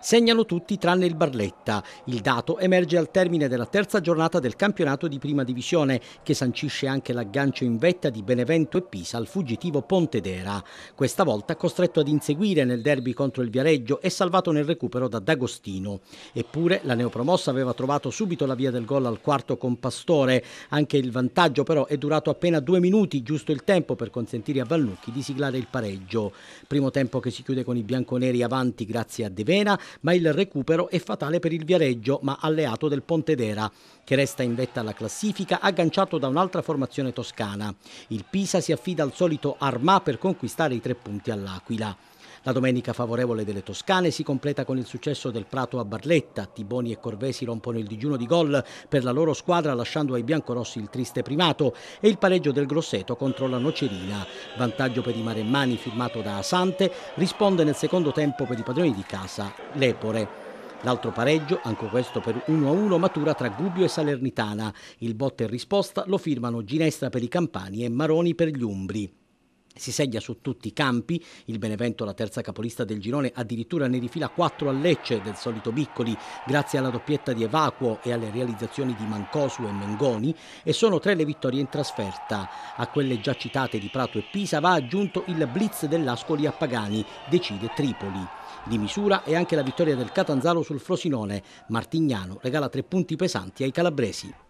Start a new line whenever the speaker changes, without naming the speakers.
Segnano tutti tranne il Barletta. Il dato emerge al termine della terza giornata del campionato di prima divisione che sancisce anche l'aggancio in vetta di Benevento e Pisa al fuggitivo Pontedera. Questa volta costretto ad inseguire nel derby contro il Viareggio e salvato nel recupero da D'Agostino. Eppure la neopromossa aveva trovato subito la via del gol al quarto con Pastore. Anche il vantaggio però è durato appena due minuti, giusto il tempo per consentire a Vannucchi di siglare il pareggio. Primo tempo che si chiude con i bianconeri avanti grazie a De Vena ma il recupero è fatale per il Viareggio, ma alleato del Pontedera, che resta in vetta alla classifica, agganciato da un'altra formazione toscana. Il Pisa si affida al solito Armà per conquistare i tre punti all'Aquila. La domenica favorevole delle Toscane si completa con il successo del Prato a Barletta. Tiboni e Corvesi rompono il digiuno di gol per la loro squadra lasciando ai biancorossi il triste primato e il pareggio del Grosseto contro la Nocerina. Vantaggio per i maremmani firmato da Asante risponde nel secondo tempo per i padroni di casa Lepore. L'altro pareggio, anche questo per 1-1, matura tra Gubbio e Salernitana. Il botte e risposta lo firmano Ginestra per i Campani e Maroni per gli Umbri. Si segna su tutti i campi, il Benevento, la terza capolista del girone, addirittura ne rifila 4 a Lecce del solito Biccoli, grazie alla doppietta di Evacuo e alle realizzazioni di Mancosu e Mengoni, e sono tre le vittorie in trasferta. A quelle già citate di Prato e Pisa va aggiunto il blitz dell'Ascoli a Pagani, decide Tripoli. Di misura è anche la vittoria del Catanzaro sul Frosinone. Martignano regala tre punti pesanti ai calabresi.